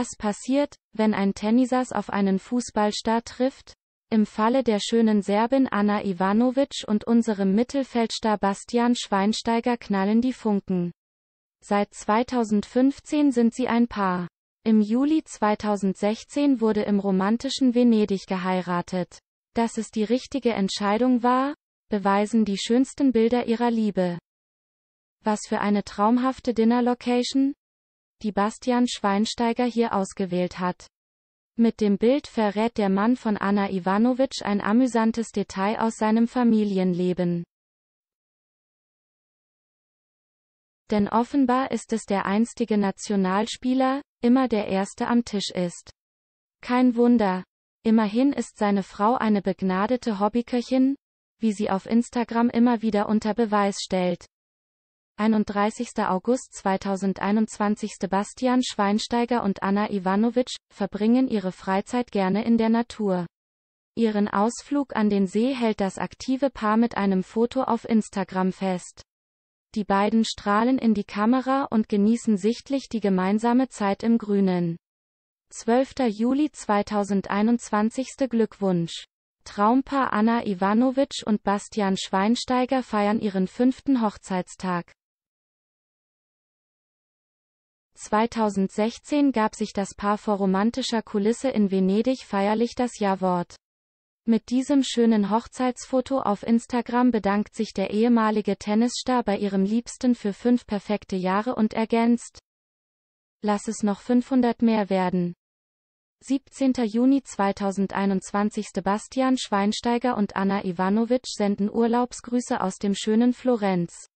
Was passiert, wenn ein Tennisers auf einen Fußballstar trifft? Im Falle der schönen Serbin Anna Ivanovic und unserem Mittelfeldstar Bastian Schweinsteiger knallen die Funken. Seit 2015 sind sie ein Paar. Im Juli 2016 wurde im romantischen Venedig geheiratet. Dass es die richtige Entscheidung war, beweisen die schönsten Bilder ihrer Liebe. Was für eine traumhafte Dinnerlocation? die Bastian Schweinsteiger hier ausgewählt hat. Mit dem Bild verrät der Mann von Anna Ivanovic ein amüsantes Detail aus seinem Familienleben. Denn offenbar ist es der einstige Nationalspieler, immer der Erste am Tisch ist. Kein Wunder. Immerhin ist seine Frau eine begnadete Hobbyköchin, wie sie auf Instagram immer wieder unter Beweis stellt. 31. August 2021 Bastian Schweinsteiger und Anna Ivanovic, verbringen ihre Freizeit gerne in der Natur. Ihren Ausflug an den See hält das aktive Paar mit einem Foto auf Instagram fest. Die beiden strahlen in die Kamera und genießen sichtlich die gemeinsame Zeit im Grünen. 12. Juli 2021. Glückwunsch. Traumpaar Anna Ivanovic und Bastian Schweinsteiger feiern ihren fünften Hochzeitstag. 2016 gab sich das Paar vor romantischer Kulisse in Venedig feierlich das Ja-Wort. Mit diesem schönen Hochzeitsfoto auf Instagram bedankt sich der ehemalige Tennisstar bei ihrem Liebsten für fünf perfekte Jahre und ergänzt. Lass es noch 500 mehr werden. 17. Juni 2021 Sebastian Schweinsteiger und Anna Ivanovic senden Urlaubsgrüße aus dem schönen Florenz.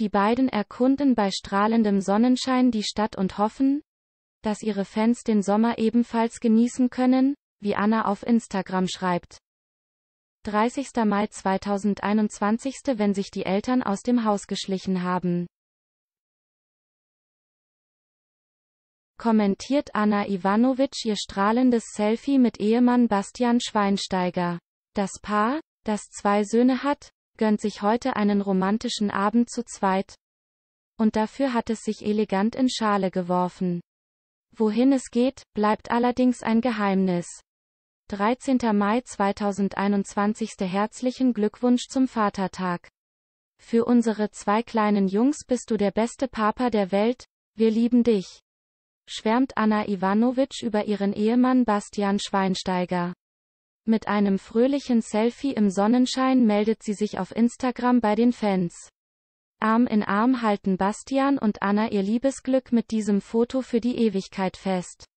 Die beiden erkunden bei strahlendem Sonnenschein die Stadt und hoffen, dass ihre Fans den Sommer ebenfalls genießen können, wie Anna auf Instagram schreibt. 30. Mai 2021. Wenn sich die Eltern aus dem Haus geschlichen haben. kommentiert Anna Ivanovic ihr strahlendes Selfie mit Ehemann Bastian Schweinsteiger. Das Paar, das zwei Söhne hat, gönnt sich heute einen romantischen Abend zu zweit. Und dafür hat es sich elegant in Schale geworfen. Wohin es geht, bleibt allerdings ein Geheimnis. 13. Mai 2021. Herzlichen Glückwunsch zum Vatertag. Für unsere zwei kleinen Jungs bist du der beste Papa der Welt, wir lieben dich. Schwärmt Anna Ivanovic über ihren Ehemann Bastian Schweinsteiger. Mit einem fröhlichen Selfie im Sonnenschein meldet sie sich auf Instagram bei den Fans. Arm in Arm halten Bastian und Anna ihr Liebesglück mit diesem Foto für die Ewigkeit fest.